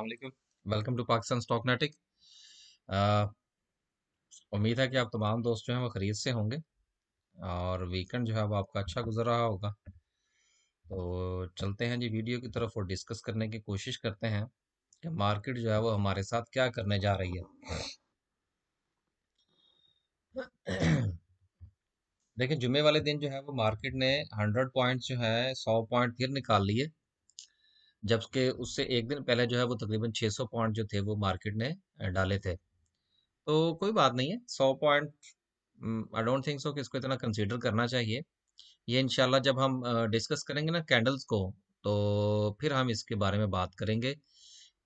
अलैक्म welcome to Pakistan stock नेटिक उम्मीद है कि आप तमाम दोस्त जो हैं वो ख़रीद से होंगे और वीकेंड जो है वो आपका अच्छा गुजर रहा होगा तो चलते हैं जी वीडियो की तरफ और डिस्कस करने की कोशिश करते हैं कि मार्केट जो है वो हमारे साथ क्या करने जा रही है देखिए जुमे वाले दिन जो है वो मार्केट ने 100 पॉइंट्स जो है 100 पॉइंट फिर निकाल लिए जबकि उससे एक दिन पहले जो है वो तकरीबन 600 पॉइंट जो थे वो मार्केट ने डाले थे तो कोई बात नहीं है 100 point I don't think so कि इसको इतना कंसीडर करना चाहिए ये इनशाला जब हम डिस्कस करेंगे ना कैंडल्स को तो फिर हम इसके बारे में बात करेंगे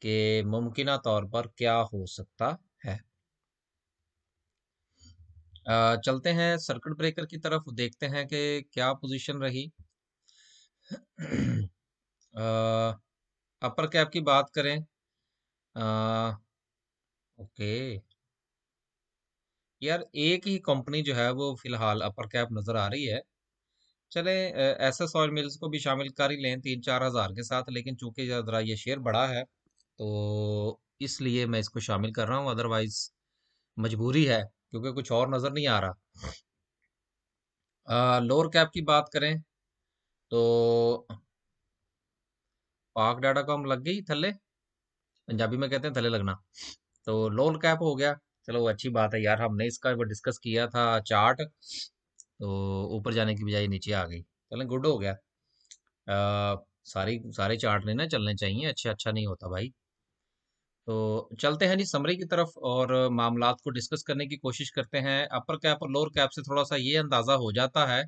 कि मुमकिन तौर पर क्या हो सकता है चलते हैं सर्किट ब्रेकर की तरफ देखते हैं कि क्या पोजीशन रही अपर कैप की बात करें आ, ओके यार एक ही कंपनी जो है वो फिलहाल अपर कैप नज़र आ रही है चले ऐसे सॉयल मिल्स को भी शामिल कर ही लें तीन चार हज़ार के साथ लेकिन चूंकि ज़रा ये शेयर बड़ा है तो इसलिए मैं इसको शामिल कर रहा हूँ अदरवाइज़ मजबूरी है क्योंकि कुछ और नज़र नहीं आ रहा आ, लोअर कैप की बात करें तो पाक डाटा कॉम लग गई थले पंजाबी में कहते हैं थले लगना तो लोन कैप हो गया चलो अच्छी बात है यार हमने इसका डिस्कस किया था चार्ट तो ऊपर जाने की बजाय नीचे आ गई चलें गुड हो गया आ, सारी सारे चार्ट ने ना चलने चाहिए अच्छा अच्छा नहीं होता भाई तो चलते हैं जी समरी की तरफ और मामला को डिस्कस करने की कोशिश करते हैं अपर कैप और लोअर कैप से थोड़ा सा ये अंदाज़ा हो जाता है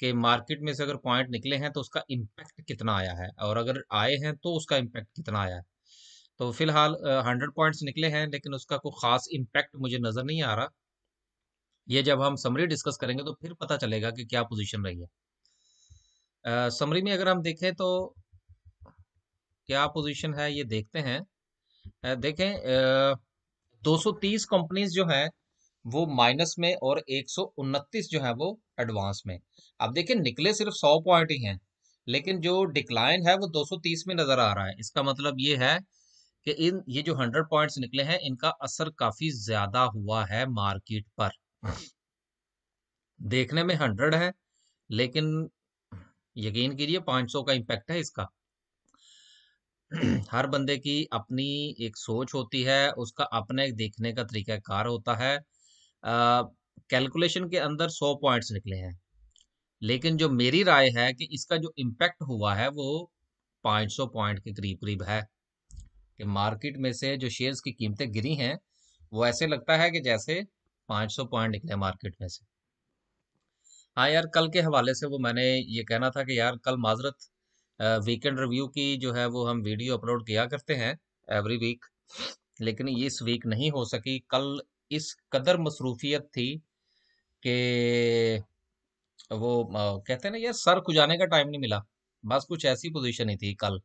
कि मार्केट में से अगर पॉइंट निकले हैं तो उसका इम्पैक्ट कितना आया है और अगर आए हैं तो उसका इम्पैक्ट कितना आया है तो फिलहाल हंड्रेड पॉइंट्स निकले हैं लेकिन उसका कोई खास इम्पैक्ट मुझे नज़र नहीं आ रहा ये जब हम समरी डिस्कस करेंगे तो फिर पता चलेगा कि क्या पोजीशन रही है समरी में अगर हम देखें तो क्या पोजीशन है ये देखते हैं देखें आ, 230 कंपनीज जो हैं वो माइनस में और एक जो है वो एडवांस में अब देखिए निकले सिर्फ 100 पॉइंट ही हैं लेकिन जो डिक्लाइन है वो 230 में नजर आ रहा है इसका मतलब ये है कि इन ये जो 100 पॉइंट्स निकले हैं इनका असर काफी ज्यादा हुआ है मार्केट पर देखने में 100 है लेकिन यकीन कीजिए 500 का इम्पैक्ट है इसका हर बंदे की अपनी एक सोच होती है उसका अपने देखने का तरीका कार होता है कैलकुलेशन के अंदर सौ पॉइंट्स निकले हैं लेकिन जो मेरी राय है कि इसका जो इम्पैक्ट हुआ है वो 500 पॉइंट के करीब करीब है कि मार्केट में से जो शेयर्स की कीमतें गिरी हैं वो ऐसे लगता है कि जैसे 500 पॉइंट निकले मार्केट में से हाँ यार कल के हवाले से वो मैंने ये कहना था कि यार कल माजरत वीकेंड रिव्यू की जो है वो हम वीडियो अपलोड किया करते हैं एवरी वीक लेकिन इस वीक नहीं हो सकी कल इस कदर मसरूफियत थी कि वो कहते हैं ना यार सर खुजाने का टाइम नहीं मिला बस कुछ ऐसी पोजीशन ही थी कल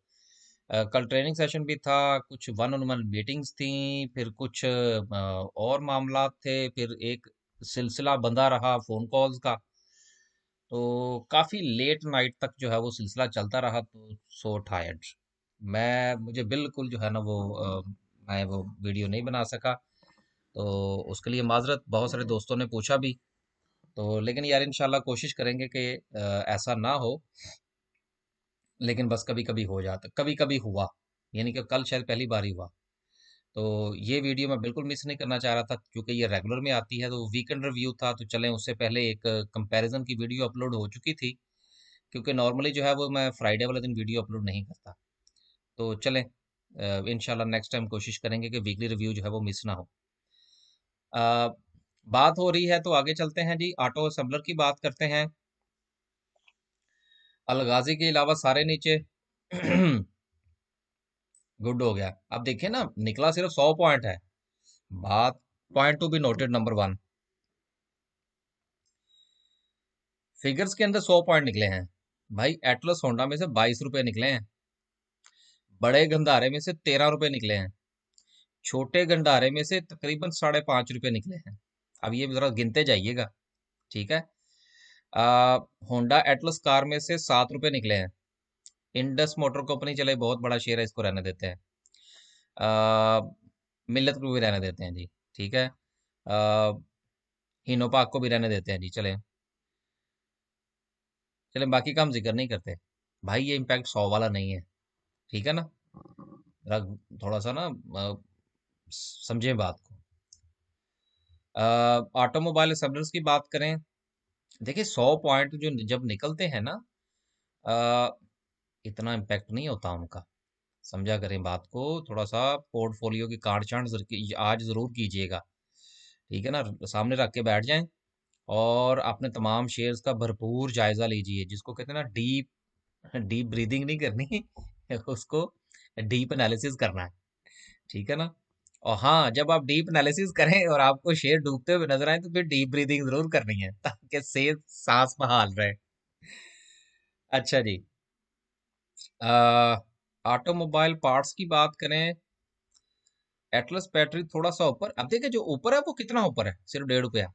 कल ट्रेनिंग सेशन भी था कुछ वन ऑन वन मीटिंग्स थी फिर कुछ और मामला थे फिर एक सिलसिला बंधा रहा फ़ोन कॉल्स का तो काफ़ी लेट नाइट तक जो है वो सिलसिला चलता रहा तो सो टायर्ड मैं मुझे बिल्कुल जो है ना वो मैं वो वीडियो नहीं बना सका तो उसके लिए माजरत बहुत सारे दोस्तों ने पूछा भी तो लेकिन यार इन कोशिश करेंगे कि ऐसा ना हो लेकिन बस कभी कभी हो जाता कभी कभी हुआ यानी कि कल शायद पहली बार ही हुआ तो ये वीडियो मैं बिल्कुल मिस नहीं करना चाह रहा था क्योंकि ये रेगुलर में आती है तो वीकेंड रिव्यू था तो चलें उससे पहले एक कंपैरिजन की वीडियो अपलोड हो चुकी थी क्योंकि नॉर्मली जो है वो मैं फ्राइडे वाले दिन वीडियो अपलोड नहीं करता तो चलें इनशाला नेक्स्ट टाइम कोशिश करेंगे कि वीकली रिव्यू जो है वो मिस ना हो बात हो रही है तो आगे चलते हैं जी ऑटो असम्बलर की बात करते हैं अलगाजी के अलावा सारे नीचे गुड हो गया अब देखिए ना निकला सिर्फ सौ पॉइंट है बात point to be noted number one figures के अंदर सौ पॉइंट निकले हैं भाई एटलस होंडा में से बाईस रुपए निकले हैं बड़े गंधारे में से तेरह रुपए निकले हैं छोटे गंडारे में से तकरीबन साढ़े पांच रुपए निकले हैं अब ये ज़रा गिनते जाइएगा ठीक है होंडा एटलस कार में से सात रुपये निकले हैं इंडस मोटर कंपनी चले बहुत बड़ा शेयर है इसको रहने देते हैं मिलत को भी रहने देते हैं जी ठीक है हिनोपाक को भी रहने देते हैं जी चले चले बाकी काम जिक्र नहीं करते भाई ये इम्पैक्ट सौ वाला नहीं है ठीक है ना थोड़ा सा ना समझे बात को ऑटोमोबाइल असम्बलर्स की बात करें देखिए सौ पॉइंट जो जब निकलते हैं ना आ, इतना इम्पैक्ट नहीं होता उनका समझा करें बात को थोड़ा सा पोर्टफोलियो की कांड चार्ट आज ज़रूर कीजिएगा ठीक है ना सामने रख के बैठ जाएं और अपने तमाम शेयर्स का भरपूर जायज़ा लीजिए जिसको कहते हैं ना डीप डीप ब्रीदिंग नहीं करनी उसको डीप एनालिसिस करना है ठीक है ना और हाँ जब आप डीप एनालिसिस करें और आपको शेर डूबते हुए नजर आए तो फिर डीप ब्रीदिंग जरूर करनी है ताकि शेर सांस बहाल रहे अच्छा जी ऑटोमोबाइल पार्ट्स की बात करें एटलस बैटरी थोड़ा सा ऊपर अब देखिए जो ऊपर है वो कितना ऊपर है सिर्फ डेढ़ रुपया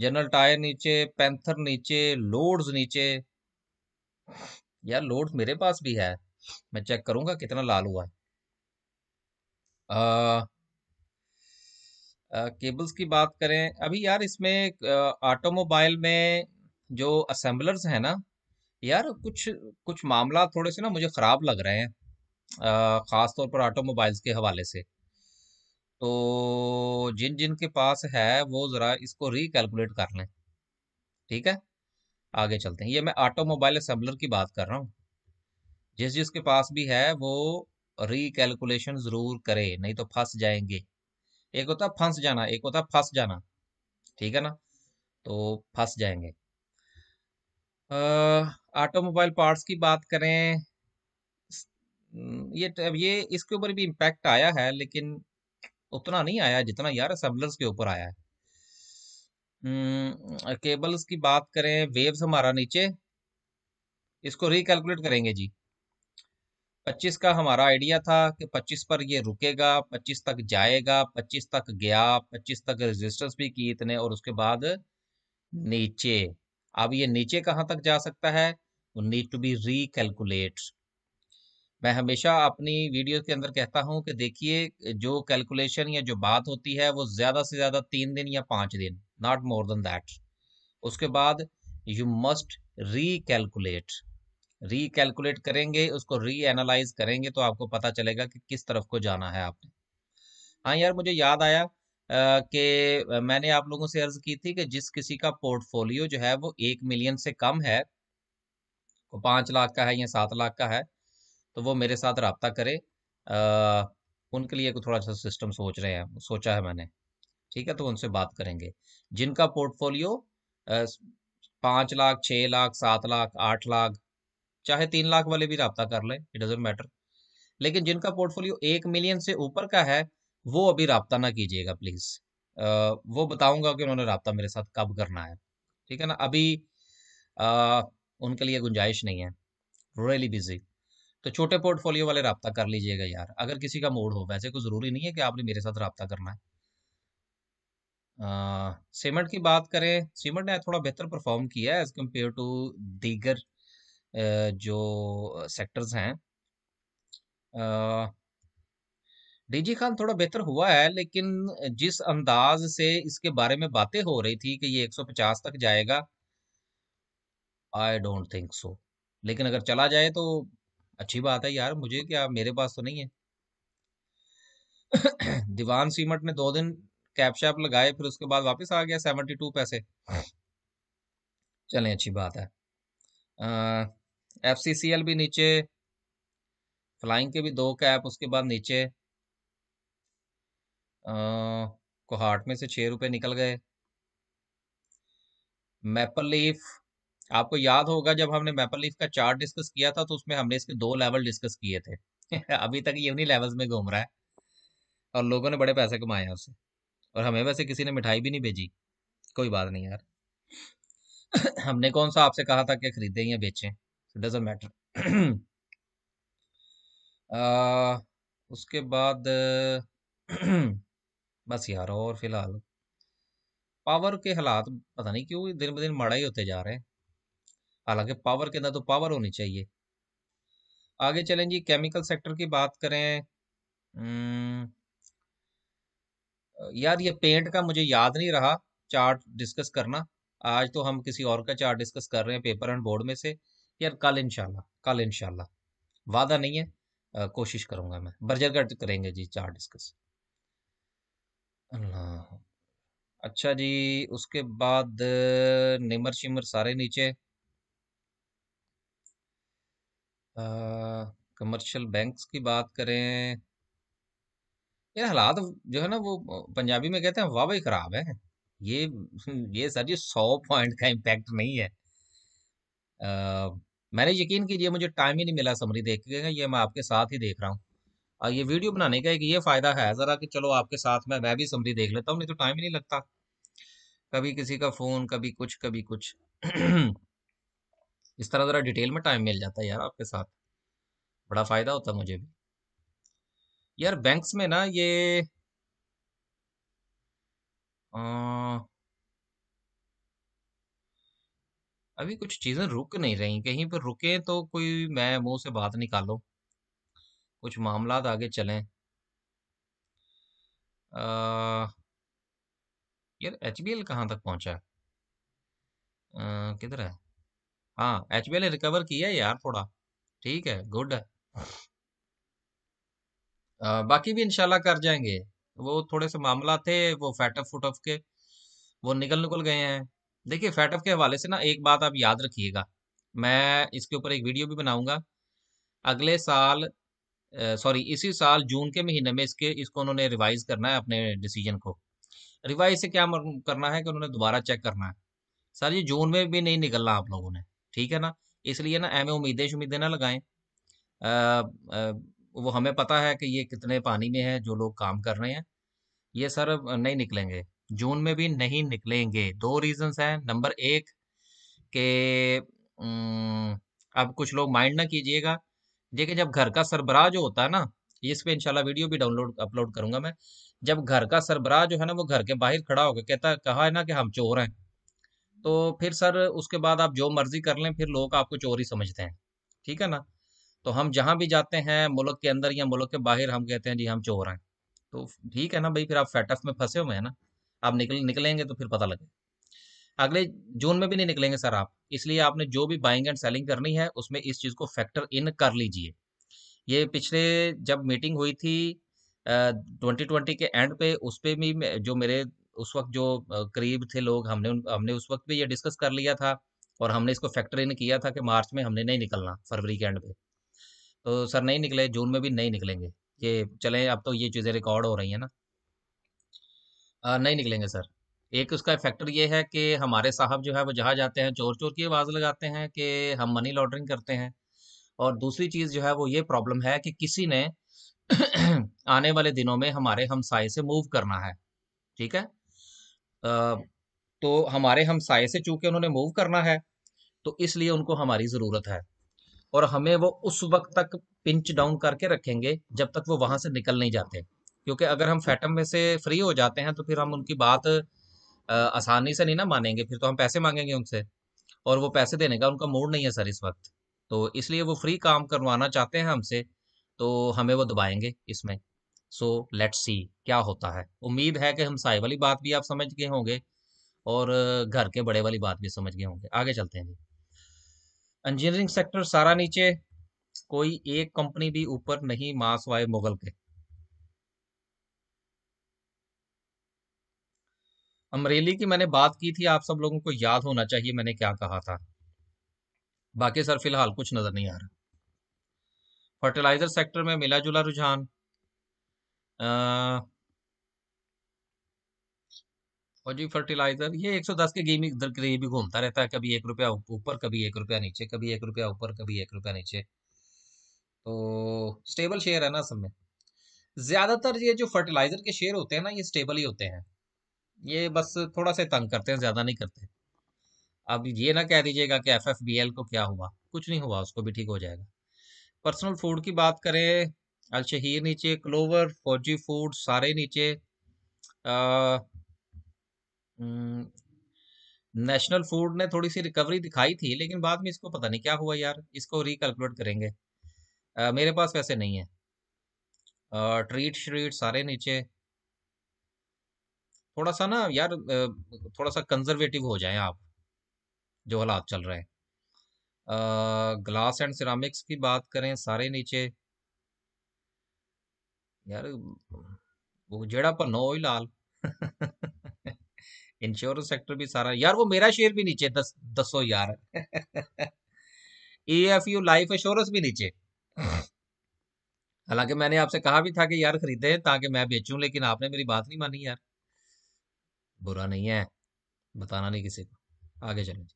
जनरल टायर नीचे पैंथर नीचे लोड्स नीचे यार लोड्स मेरे पास भी है मैं चेक करूंगा कितना लाल हुआ है केबल्स की बात करें अभी यार इसमें ऑटोमोबाइल में जो असेंबलर्स हैं ना यार कुछ कुछ मामला थोड़े से ना मुझे ख़राब लग रहे हैं ख़ास तौर पर ऑटोमोबाइल्स के हवाले से तो जिन जिन के पास है वो ज़रा इसको रिकैलकुलेट कर लें ठीक है आगे चलते हैं ये मैं ऑटोमोबाइल असेंबलर की बात कर रहा हूँ जिस जिस के पास भी है वो रिकैलकुलेशन जरूर करे नहीं तो फंस जाएंगे एक होता फंस जाना एक होता फंस जाना ठीक है ना तो फंस जाएंगे ऑटोमोबाइल पार्ट्स की बात करें ये ये इसके ऊपर भी इम्पैक्ट आया है लेकिन उतना नहीं आया जितना यार असम्बलर्स के ऊपर आया है केबल्स की बात करें वेव्स हमारा नीचे इसको रिकैलकुलेट करेंगे जी 25 का हमारा आइडिया था कि 25 पर ये रुकेगा 25 तक जाएगा 25 तक गया 25 तक रेजिस्टेंस भी की इतने और उसके बाद नीचे अब ये नीचे कहाँ तक जा सकता है वो नीड टू बी रिकैलकुलेट मैं हमेशा अपनी वीडियो के अंदर कहता हूँ कि देखिए जो कैलकुलेशन या जो बात होती है वो ज़्यादा से ज़्यादा तीन दिन या पाँच दिन नॉट मोर देन दैट उसके बाद यू मस्ट कैलकुलेट रिकैलकुलेट करेंगे उसको रीएनालाइज करेंगे तो आपको पता चलेगा कि किस तरफ को जाना है आपने हाँ यार मुझे याद आया कि मैंने आप लोगों से अर्ज की थी कि जिस किसी का पोर्टफोलियो जो है वो एक मिलियन से कम है वो पाँच लाख का है या सात लाख का है तो वो मेरे साथ रबता करे आ, उनके लिए थोड़ा सा सिस्टम सोच रहे हैं सोचा है मैंने ठीक है तो उनसे बात करेंगे जिनका पोर्टफोलियो पाँच लाख छः लाख सात लाख आठ लाख चाहे तीन लाख वाले भी रहा कर ले इट डजेंट मैटर लेकिन जिनका पोर्टफोलियो एक मिलियन से ऊपर का है वो अभी रबता ना कीजिएगा प्लीज़ वो बताऊंगा कि उन्होंने रबता मेरे साथ कब करना है ठीक है ना अभी आ, उनके लिए गुंजाइश नहीं है रियली बिजी तो छोटे पोर्टफोलियो वाले रबता कर लीजिएगा यार अगर किसी का मूड हो वैसे कोई ज़रूरी नहीं है कि आपने मेरे साथ रबता करना है सीमेंट की बात करें सीमेंट ने थोड़ा बेहतर परफॉर्म किया है एज कम्पेयर टू दीगर जो सेक्टर्स हैं डीजी खान थोड़ा बेहतर हुआ है लेकिन जिस अंदाज से इसके बारे में बातें हो रही थी कि ये 150 तक जाएगा आई डोंट थिंक सो लेकिन अगर चला जाए तो अच्छी बात है यार मुझे क्या मेरे पास तो नहीं है दीवान सीमट ने दो दिन कैप शैप लगाए फिर उसके बाद वापस आ गया 72 टू पैसे चलें अच्छी बात है आ, एफ सी सी एल भी नीचे फ्लाइंग के भी दो कैप उसके बाद नीचे कोहाट में से छः रुपये निकल गए मैपल लीफ आपको याद होगा जब हमने मैपल लीफ का चार्ट डिस्कस किया था तो उसमें हमने इसके दो लेवल डिस्कस किए थे अभी तक ये उन्हीं लेवल्स में घूम रहा है और लोगों ने बड़े पैसे कमाए हैं उससे और हमें वैसे किसी ने मिठाई भी नहीं भेजी कोई बात नहीं यार हमने कौन सा आपसे कहा था कि खरीदें या बेचें so doesn't matter uh, uh, उसके बाद बस यार और फिलहाल पावर के हालात पता नहीं क्यों दिन ब दिन माड़ा ही होते जा रहे हैं हालांकि पावर के अंदर तो पावर होनी चाहिए आगे चलें जी केमिकल सेक्टर की बात करें हम्म, यार ये पेंट का मुझे याद नहीं रहा चार्ट डिस्कस करना आज तो हम किसी और का चार्ट डिस्कस कर रहे हैं पेपर एंड बोर्ड में से यार कल इनशाला कल इनशाला वादा नहीं है आ, कोशिश करूंगा मैं बर्जरगढ़ करेंगे जी चार डिस्कस अल्लाह अच्छा जी उसके बाद निमर शिमर सारे नीचे कमर्शियल बैंक्स की बात करें यार हालात जो है ना वो पंजाबी में कहते हैं वाह भाई खराब है ये ये सर जी सौ पॉइंट का इम्पैक्ट नहीं है आ, मैंने यकीन कीजिए मुझे टाइम ही नहीं मिला समरी देख के ये मैं आपके साथ ही देख रहा हूँ और ये वीडियो बनाने का एक ये फ़ायदा है ज़रा कि चलो आपके साथ मैं वह भी समरी देख लेता हूँ नहीं तो टाइम ही नहीं लगता कभी किसी का फ़ोन कभी कुछ कभी कुछ इस तरह ज़रा डिटेल में टाइम मिल जाता है यार आपके साथ बड़ा फ़ायदा होता मुझे भी यार बैंक्स में ना ये आ, अभी कुछ चीज़ें रुक नहीं रही कहीं पर रुके तो कोई मैं मुंह से बात निकालो कुछ मामलात आगे यार एच बी एल कहाँ तक पहुंचा है? किधर है? हाँ, एच बी ने रिकवर किया यार थोड़ा। ठीक है, गुड है। आ, बाकी भी इंशाल्लाह कर जाएंगे वो थोड़े से मामला थे, वो फैटअप फुटअप के, वो निकल निकल गए हैं। देखिए फैट ऑफ के हवाले से ना एक बात आप याद रखिएगा मैं इसके ऊपर एक वीडियो भी बनाऊंगा अगले साल सॉरी इसी साल जून के महीने में इसके इसको उन्होंने रिवाइज करना है अपने डिसीजन को रिवाइज से क्या करना है कि उन्होंने दोबारा चेक करना है सर जी जून में भी नहीं निकलना आप लोगों ने ठीक है ना इसलिए ना एम उम्मीदें शुमीदें ना लगाएं वो हमें पता है कि ये कितने पानी में है जो लोग काम कर रहे हैं ये सर नहीं निकलेंगे जून में भी नहीं निकलेंगे दो रीजंस हैं नंबर एक के अब कुछ लोग माइंड ना कीजिएगा देखिए जब घर का सरबराह जो होता है ना इस पे इंशाल्लाह वीडियो भी डाउनलोड अपलोड करूंगा मैं जब घर का सरबराह जो है ना वो घर के बाहर खड़ा होकर कहता कहा है ना कि हम चोर हैं तो फिर सर उसके बाद आप जो मर्जी कर लें फिर लोग आपको चोरी समझते हैं ठीक है ना तो हम जहाँ भी जाते हैं मुल्क के अंदर या मुल्क के बाहर हम कहते हैं जी हम चोर हैं तो ठीक है ना भाई फिर आप फैटफ में फंसे हुए हैं ना आप निकल निकलेंगे तो फिर पता लगे अगले जून में भी नहीं निकलेंगे सर आप इसलिए आपने जो भी बाइंग एंड सेलिंग करनी है उसमें इस चीज़ को फैक्टर इन कर लीजिए ये पिछले जब मीटिंग हुई थी ट्वेंटी ट्वेंटी के एंड पे उस पर भी जो मेरे उस वक्त जो करीब थे लोग हमने हमने उस वक्त भी ये डिस्कस कर लिया था और हमने इसको फैक्टर इन किया था कि मार्च में हमने नहीं निकलना फरवरी के एंड पे तो सर नहीं निकले जून में भी नहीं निकलेंगे ये चलें अब तो ये चीज़ें रिकॉर्ड हो रही हैं ना नहीं निकलेंगे सर। एक उसका फैक्टर ये है कि हमारे साहब जो है वो जहाँ जाते हैं चोर-चोर की आवाज़ लगाते हैं कि हम मनी लॉन्ड्रिंग करते हैं। और दूसरी चीज़ जो है वो ये प्रॉब्लम है कि किसी ने आने वाले दिनों में हमारे हमसाए से मूव करना है। ठीक है? तो हमारे हमसाए से चूँकि उन्होंने मूव करना है, तो इसलिए उनको हमारी ज़रूरत है। और हमें वो उस वक़्त तक पिंच डाउन करके रखेंगे जब तक वो वहाँ से निकल नहीं जाते। क्योंकि अगर हम अच्छा। फैटम में से फ्री हो जाते हैं तो फिर हम उनकी बात आसानी से नहीं ना मानेंगे फिर तो हम पैसे मांगेंगे उनसे और वो पैसे देने का उनका मूड नहीं है सर इस वक्त तो इसलिए वो फ्री काम करवाना चाहते हैं हमसे तो हमें वो दबाएंगे इसमें सो लेट सी क्या होता है उम्मीद है कि हम साय वाली बात भी आप समझ गए होंगे और घर के बड़े वाली बात भी समझ गए होंगे आगे चलते हैं जी इंजीनियरिंग सेक्टर सारा नीचे कोई एक कंपनी भी ऊपर नहीं मास सवाए मुगल के अमरेली की मैंने बात की थी आप सब लोगों को याद होना चाहिए मैंने क्या कहा था बाकी सर फिलहाल कुछ नज़र नहीं आ रहा फर्टिलाइजर सेक्टर में मिला जुला रुझान और जी फर्टिलाइजर ये 110 के गेम इधर के भी घूमता रहता है कभी एक रुपया ऊपर कभी एक रुपया नीचे कभी एक रुपया ऊपर कभी एक रुपया नीचे तो स्टेबल शेयर है ना सब में ज़्यादातर ये जो फर्टिलाइजर के शेयर होते हैं ना ये स्टेबल ही होते हैं ये बस थोड़ा सा तंग करते हैं ज़्यादा नहीं करते अब ये ना कह दीजिएगा कि एफ एफ बी एल को क्या हुआ कुछ नहीं हुआ उसको भी ठीक हो जाएगा पर्सनल फूड की बात करें अलशहीर नीचे क्लोवर फौजी फूड सारे नीचे आ, नेशनल फूड ने थोड़ी सी रिकवरी दिखाई थी लेकिन बाद में इसको पता नहीं क्या हुआ यार इसको रिकैलकुलेट करेंगे आ, मेरे पास वैसे नहीं है आ, ट्रीट श्रीट सारे नीचे थोड़ा सा ना यार थोड़ा सा कंजर्वेटिव हो जाए आप जो हालात चल रहे हैं ग्लास एंड सिरामिक्स की बात करें सारे नीचे यार वो जेड़ा पर नो लाल इंश्योरेंस सेक्टर भी सारा यार वो मेरा शेयर भी नीचे दस दसो यार E F U life insurance भी नीचे हालांकि मैंने आपसे कहा भी था कि यार खरीदे ताकि मैं बेचूं लेकिन आपने मेरी बात नहीं मानी यार बुरा नहीं है बताना नहीं किसी को आगे चलें जी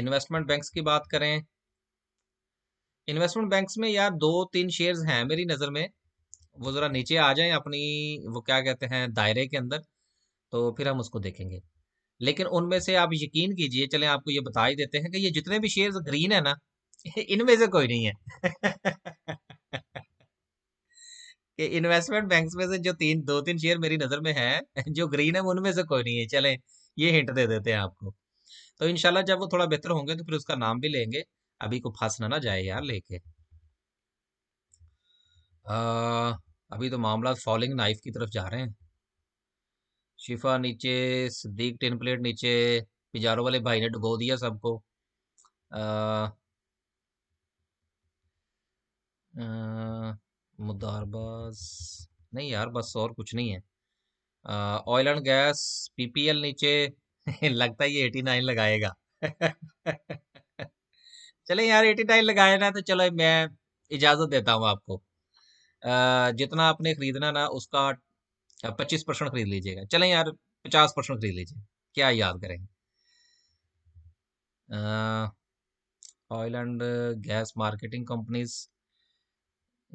इन्वेस्टमेंट बैंक्स की बात करें इन्वेस्टमेंट बैंक्स में यार दो तीन शेयर्स हैं मेरी नज़र में वो ज़रा नीचे आ जाए अपनी वो क्या कहते हैं दायरे के अंदर तो फिर हम उसको देखेंगे लेकिन उनमें से आप यकीन कीजिए चलें आपको ये बता ही देते हैं कि ये जितने भी शेयर्स ग्रीन है ना इनमें से कोई नहीं है कि इन्वेस्टमेंट बैंक में से जो तीन दो तीन शेयर मेरी नजर में है जो ग्रीन है उनमें से कोई नहीं है चले ये हिंट दे देते हैं आपको तो इनशाला जब वो थोड़ा बेहतर होंगे तो फिर उसका नाम भी लेंगे अभी को फंसना ना जाए यार लेके अभी तो मामला फॉलिंग नाइफ की तरफ जा रहे हैं शिफा नीचे सदीक टिन प्लेट नीचे पिजारो वाले भाई ने डुबो दिया सबको अः मुद्दार बस नहीं यार बस और कुछ नहीं है ऑयल एंड गैस पीपीएल नीचे लगता है ये एटी नाइन लगाएगा चले यार एटी नाइन लगाया ना तो चलो मैं इजाज़त देता हूँ आपको आ, जितना आपने खरीदना ना उसका पच्चीस परसेंट खरीद लीजिएगा चले यार पचास परसेंट खरीद लीजिए क्या याद करेंगे oil and gas marketing companies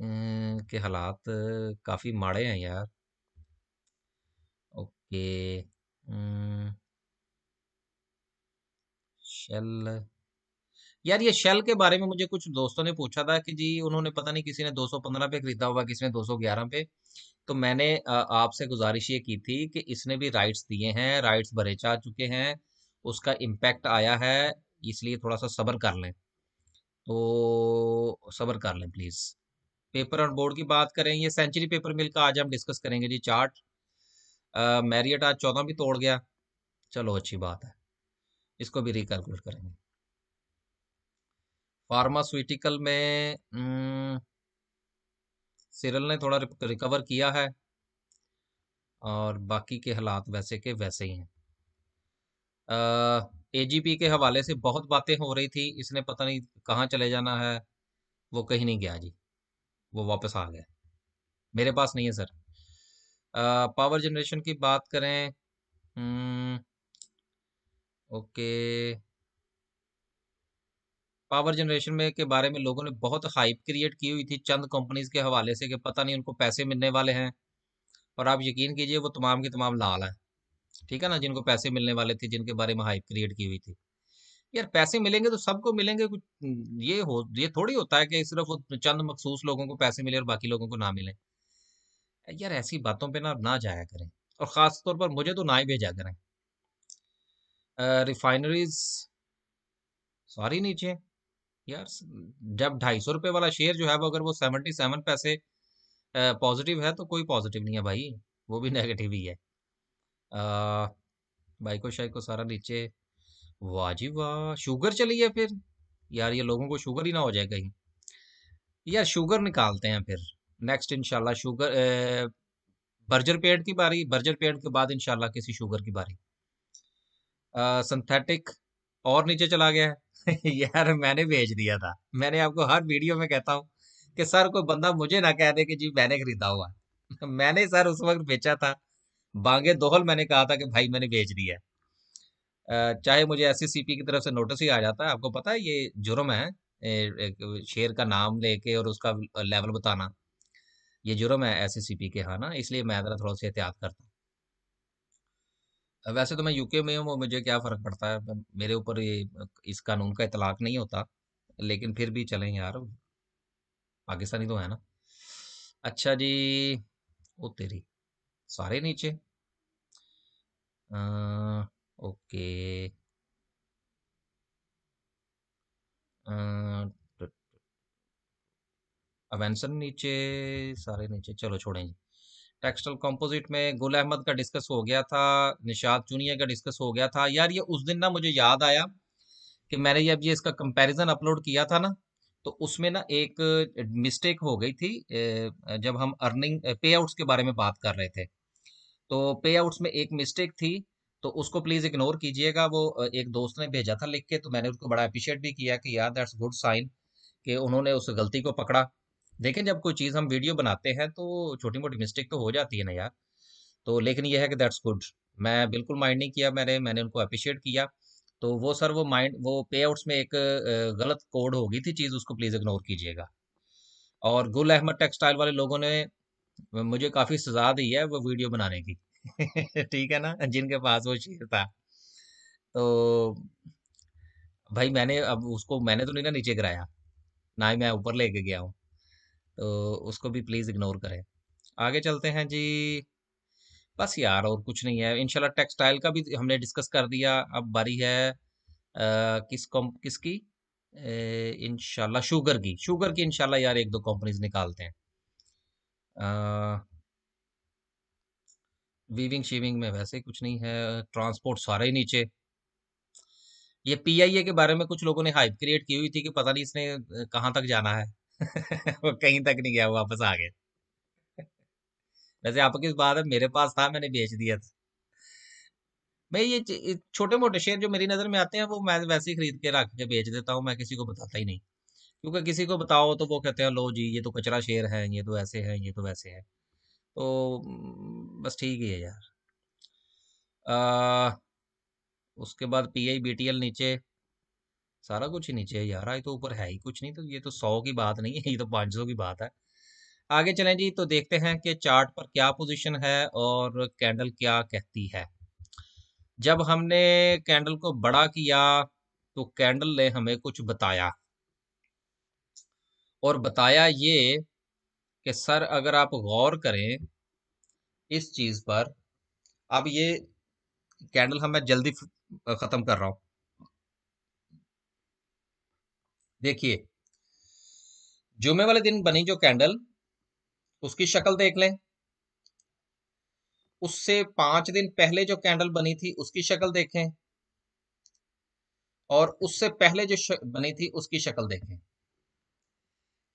के हालात काफ़ी माड़े हैं यार। ओके। शेल यार ये शेल के बारे में मुझे कुछ दोस्तों ने पूछा था कि जी उन्होंने पता नहीं किसी ने 215 पे खरीदा होगा, किसी ने 211 पे। तो मैंने आपसे गुज़ारिश ये की थी कि इसने भी राइट्स दिए हैं, राइट्स भरे जा चुके हैं, उसका इम्पैक्ट आया है, इसलिए थोड़ा-सा सब्र कर लें। तो सब्र कर लें प्लीज़। पेपर और बोर्ड की बात करें ये सेंचुरी पेपर मिल का आज हम डिस्कस करेंगे जी चार्ट मैरियट आज चौदह भी तोड़ गया चलो अच्छी बात है इसको भी रिकैलकुलेट करेंगे फार्मास्यूटिकल में सिरल हम्म, ने थोड़ा रिकवर किया है और बाकी के हालात वैसे के वैसे ही हैं एजीपी के हवाले से बहुत बातें हो रही थी इसने पता नहीं कहाँ चले जाना है वो कहीं नहीं गया जी वो वापस आ गए मेरे पास नहीं है सर आ, पावर जनरेशन की बात करें हम्म, ओके पावर जनरेशन में के बारे में लोगों ने बहुत हाइप क्रिएट की हुई थी चंद कंपनीज के हवाले से कि पता नहीं उनको पैसे मिलने वाले हैं और आप यकीन कीजिए वो तमाम के तमाम लाल हैं ठीक है ना जिनको पैसे मिलने वाले थे जिनके बारे में हाइप क्रिएट की हुई थी यार पैसे मिलेंगे तो सबको मिलेंगे कुछ ये हो ये थोड़ी होता है कि सिर्फ वो चंद मखसूस लोगों को पैसे मिले और बाकी लोगों को ना मिले यार ऐसी बातों पे ना ना जाया करें और ख़ास तौर पर मुझे तो ना ही भेजा करें रिफाइनरीज सॉरी नीचे यार जब ढाई सौ रुपये वाला शेयर जो है वो अगर वो सेवेंटी सेवन पैसे पॉजिटिव है तो कोई पॉजिटिव नहीं है भाई वो भी नेगेटिव ही है आ, बाइको शाइको सारा नीचे वाह जी वाह! शुगर चली है फिर? यार ये लोगों को शुगर ही ना हो जाए कहीं। यार शुगर निकालते हैं फिर। नेक्स्ट इंशाल्लाह शुगर ए, बर्जर पेड़ की बारी, बर्जर पेड़ के बाद इंशाल्लाह किसी शुगर की बारी। सिंथेटिक और नीचे चला गया यार मैंने भेज दिया था। मैंने आपको हर वीडियो में कहता हूँ कि सर कोई बंदा मुझे ना कह दे कि जी मैंने खरीदा हुआ मैंने सर उस वक़्त बेचा था। बांगे दोहल मैंने कहा था कि भाई मैंने बेच दिया है। चाहे मुझे एस सी e की तरफ से नोटिस ही आ जाता है आपको पता है ये जुर्म है शेर का नाम लेके और उसका लेवल बताना ये जुर्म है एस e के हाँ ना इसलिए मैं ज़रा थोड़ा सा एहतियात करता हूँ वैसे तो मैं यूके में हूँ मुझे क्या फ़र्क पड़ता है मेरे ऊपर ये इस कानून का इतलाक नहीं होता लेकिन फिर भी चलें यार पाकिस्तानी तो है ना अच्छा जी वो तेरी सारे नीचे आ... ओके अब आंसर नीचे सारे नीचे चलो छोड़ें जी टेक्सटल कंपोजिट में गुल अहमद का डिस्कस हो गया था निशाद चुनिया का डिस्कस हो गया था यार ये उस दिन ना मुझे याद आया कि मैंने ये अब ये इसका कंपैरिजन अपलोड किया था ना तो उसमें ना एक मिस्टेक हो गई थी जब हम अर्निंग पे आउट्स के बारे में बात कर रहे थे तो पे आउट्स में एक मिस्टेक थी तो उसको प्लीज इग्नोर कीजिएगा वो एक दोस्त ने भेजा था लिख के तो मैंने उसको बड़ा अप्रिशिएट भी किया कि यार दैट्स गुड साइन कि उन्होंने उस गलती को पकड़ा देखें जब कोई चीज़ हम वीडियो बनाते हैं तो छोटी मोटी मिस्टेक तो हो जाती है ना यार तो लेकिन यह है कि दैट्स गुड मैं बिल्कुल माइंड नहीं किया मैंने मैंने उनको अप्रिशिएट किया तो वो सर वो माइंड वो पे आउट्स में एक गलत कोड हो गई थी चीज़ उसको प्लीज़ इग्नोर कीजिएगा और गुल अहमद टेक्सटाइल वाले लोगों ने मुझे काफ़ी सजा दी है वो वीडियो बनाने की ठीक है ना जिनके पास वो शेर था तो भाई मैंने अब उसको मैंने तो नहीं ना नीचे गिराया ना ही मैं ऊपर लेके गया हूँ तो उसको भी प्लीज़ इग्नोर करें आगे चलते हैं जी बस यार और कुछ नहीं है इनशाला टेक्सटाइल का भी हमने डिस्कस कर दिया अब बारी है आ, किस कॉम किसकी इनशाला शुगर की शुगर की इनशाला यार एक दो कंपनीज निकालते हैं आ, वीविंग शीविंग में वैसे कुछ नहीं है ट्रांसपोर्ट सारा ही नीचे ये पीआईए के बारे में कुछ लोगों ने हाइप क्रिएट की हुई थी कि पता नहीं इसने कहाँ तक जाना है वो कहीं तक नहीं गया वो वापस आ गया वैसे आपकी इस बात है मेरे पास था मैंने बेच दिया था मैं ये छोटे मोटे शेयर जो मेरी नज़र में आते हैं वो मैं वैसे ही खरीद के रख के बेच देता हूँ मैं किसी को बताता ही नहीं क्योंकि किसी को बताओ तो वो कहते हैं लो जी ये तो कचरा शेयर है ये तो ऐसे है ये तो वैसे है तो बस ठीक ही है यार आ, उसके बाद P I B T L नीचे सारा कुछ ही नीचे है यार आई तो ऊपर है ही कुछ नहीं तो ये तो सौ की बात नहीं है ये तो पाँच सौ की बात है आगे चलें जी तो देखते हैं कि चार्ट पर क्या पोजीशन है और कैंडल क्या कहती है जब हमने कैंडल को बड़ा किया तो कैंडल ने हमें कुछ बताया और बताया ये कि सर अगर आप गौर करें इस चीज़ पर अब ये कैंडल हम मैं जल्दी ख़त्म कर रहा हूं देखिए जुमे वाले दिन बनी जो कैंडल उसकी शक्ल देख लें उससे पांच दिन पहले जो कैंडल बनी थी उसकी शक्ल देखें और उससे पहले जो बनी थी उसकी शक्ल देखें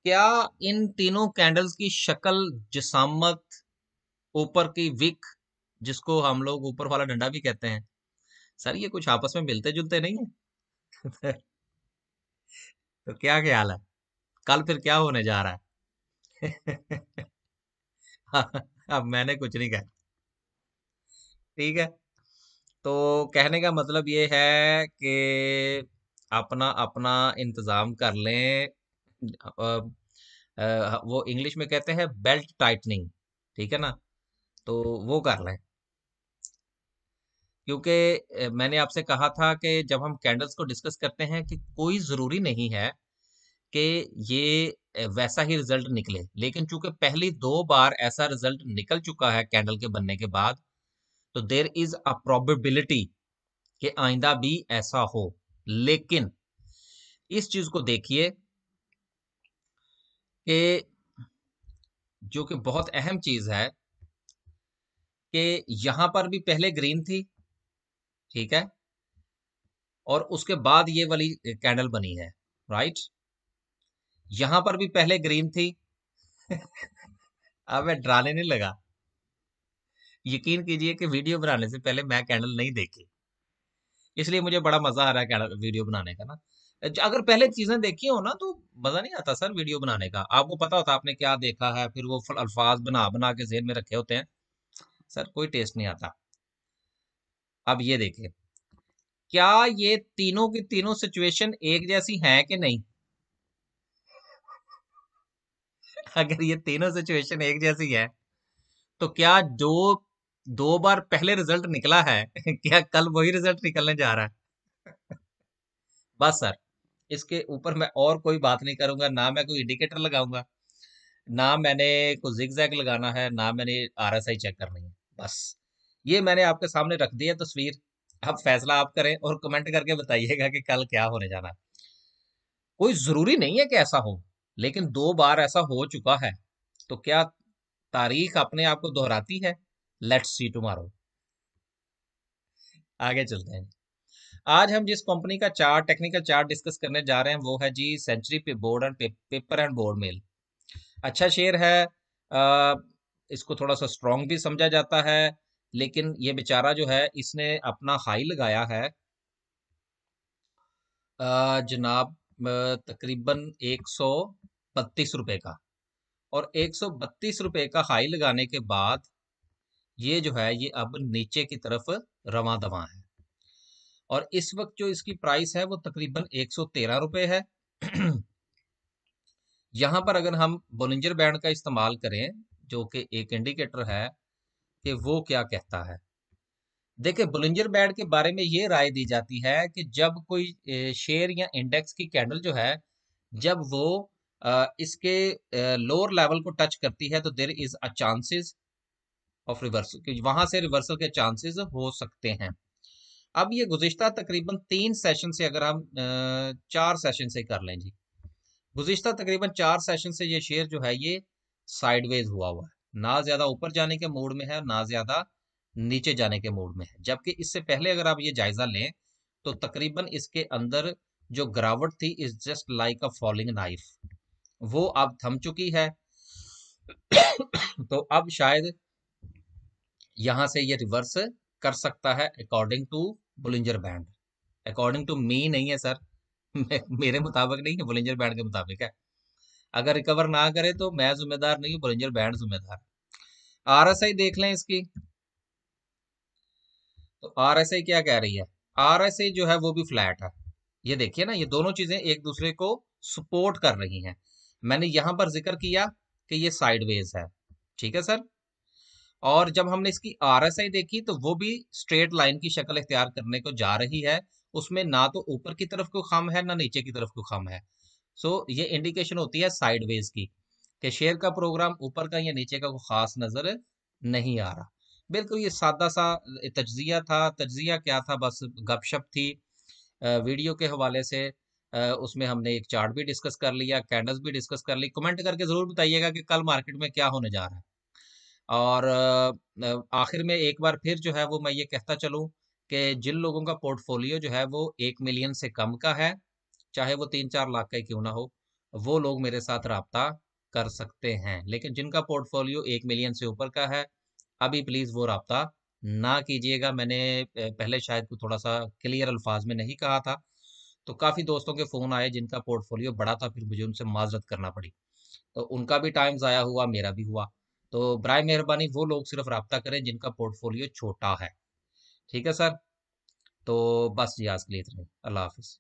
क्या इन तीनों कैंडल्स की शक्ल जसामत ऊपर की विक जिसको हम लोग ऊपर वाला डंडा भी कहते हैं सर ये कुछ आपस में मिलते जुलते नहीं है तो क्या ख्याल है कल फिर क्या होने जा रहा है अब मैंने कुछ नहीं कहा ठीक है तो कहने का मतलब ये है कि अपना अपना इंतज़ाम कर लें वो इंग्लिश में कहते हैं बेल्ट टाइटनिंग ठीक है ना तो वो कर लें क्योंकि मैंने आपसे कहा था कि जब हम कैंडल्स को डिस्कस करते हैं कि कोई ज़रूरी नहीं है कि ये वैसा ही रिजल्ट निकले लेकिन चूंकि पहली दो बार ऐसा रिजल्ट निकल चुका है कैंडल के बनने के बाद तो देर इज अ प्रोबेबिलिटी कि आइंदा भी ऐसा हो लेकिन इस चीज को देखिए कि जो कि बहुत अहम चीज़ है कि यहां पर भी पहले ग्रीन थी ठीक है और उसके बाद ये वाली कैंडल बनी है राइट यहां पर भी पहले ग्रीन थी अब मैं ड्राने नहीं लगा यकीन कीजिए कि वीडियो बनाने से पहले मैं कैंडल नहीं देखी इसलिए मुझे बड़ा मज़ा आ रहा है वीडियो बनाने का ना अगर पहले चीजें देखी हो ना तो मजा नहीं आता सर वीडियो बनाने का आपको पता होता आपने क्या देखा है फिर वो अल्फाज बना बना के जेहन में रखे होते हैं सर कोई टेस्ट नहीं आता अब ये देखिए क्या ये तीनों की तीनों सिचुएशन एक जैसी है कि नहीं अगर ये तीनों सिचुएशन एक जैसी है तो क्या जो दो बार पहले रिजल्ट निकला है क्या कल वही रिजल्ट निकलने जा रहा है बस सर इसके ऊपर मैं और कोई बात नहीं करूंगा ना मैं कोई इंडिकेटर लगाऊंगा ना मैंने कोई जिग जैग लगाना है ना मैंने आर चेक करनी है बस ये मैंने आपके सामने रख दी है तस्वीर अब फैसला आप करें और कमेंट करके बताइएगा कि कल क्या होने जाना कोई जरूरी नहीं है कि ऐसा हो लेकिन दो बार ऐसा हो चुका है तो क्या तारीख अपने आप को दोहराती है लेट्स सी टुमारो आगे चलते हैं आज हम जिस कंपनी का चार्ट टेक्निकल चार्ट डिस्कस करने जा रहे हैं वो है जी सेंचुरी पे बोर्ड एंड पे, पेपर एंड बोर्ड मिल अच्छा शेयर है आ, इसको थोड़ा सा स्ट्रॉन्ग भी समझा जाता है लेकिन ये बेचारा जो है इसने अपना हाई लगाया है जनाब तकरीबन एक सौ बत्तीस रुपये का और एक सौ बत्तीस का हाई लगाने के बाद ये जो है ये अब नीचे की तरफ रवा दवा है और इस वक्त जो इसकी प्राइस है वो तकरीबन एक सौ तेरह रुपए है यहां पर अगर हम बोलिंजर बैंड का इस्तेमाल करें जो कि एक इंडिकेटर है कि वो क्या कहता है देखिये बुलिंजर बैंड के बारे में ये राय दी जाती है कि जब कोई शेयर या इंडेक्स की कैंडल जो है जब वो इसके लोअर लेवल को टच करती है तो there is a chances of reversal वहां से रिवर्सल के चांसेस हो सकते हैं अब ये गुज्तर तकरीबन तीन सेशन से अगर हम चार सेशन से कर लें जी गुज्तर तकरीबन चार सेशन से ये शेयर जो है ये साइडवेज हुआ हुआ है ना ज़्यादा ऊपर जाने के मूड में है ना ज़्यादा नीचे जाने के मूड में है जबकि इससे पहले अगर आप ये जायज़ा लें तो तकरीबन इसके अंदर जो गिरावट थी is just like a falling knife वो अब थम चुकी है तो अब शायद यहां से ये रिवर्स कर सकता है according to Bollinger band according to me नहीं है सर मेरे मुताबिक नहीं है बुलिंजर बैंड के मुताबिक है अगर रिकवर ना करे तो मैं जिम्मेदार नहीं हूँ बुलिंजर बैंड जिम्मेदार आर एस आई देख लें इसकी तो आर एस आई क्या कह रही है आर एस आई जो है वो भी फ्लैट है ये देखिए ना ये दोनों चीजें एक दूसरे को सपोर्ट कर रही हैं मैंने यहां पर जिक्र किया कि ये साइडवेज है ठीक है सर और जब हमने इसकी आर देखी तो वो भी स्ट्रेट लाइन की शक्ल इख्तियार करने को जा रही है उसमें ना तो ऊपर की तरफ को खम है ना नीचे की तरफ को खम है सो so, ये इंडिकेशन होती है साइडवेज की कि शेयर का प्रोग्राम ऊपर का या नीचे का कोई खास नज़र नहीं आ रहा बिल्कुल ये सादा सा तजिया था तजिया क्या था बस गपशप थी वीडियो के हवाले से उसमें हमने एक चार्ट भी डिस्कस कर लिया कैंडल्स भी डिस्कस कर ली कमेंट करके ज़रूर बताइएगा कि कल मार्केट में क्या होने जा रहा है और आखिर में एक बार फिर जो है वो मैं ये कहता चलूँ कि जिन लोगों का पोर्टफोलियो जो है वो एक मिलियन से कम का है चाहे वो तीन चार लाख का ही क्यों ना हो वो लोग मेरे साथ रबता कर सकते हैं लेकिन जिनका पोर्टफोलियो एक मिलियन से ऊपर का है अभी प्लीज़ वो रबता ना कीजिएगा मैंने पहले शायद को थोड़ा सा क्लियर अल्फाज में नहीं कहा था तो काफ़ी दोस्तों के फ़ोन आए जिनका पोर्टफोलियो बड़ा था फिर मुझे उनसे माजरत करना पड़ी तो उनका भी टाइम ज़ाया हुआ मेरा भी हुआ तो बर मेहरबानी वो लोग सिर्फ रबता करें जिनका पोर्टफोलियो छोटा है ठीक है सर तो बस जी आज के लिए इतना अल्लाह हाफिज़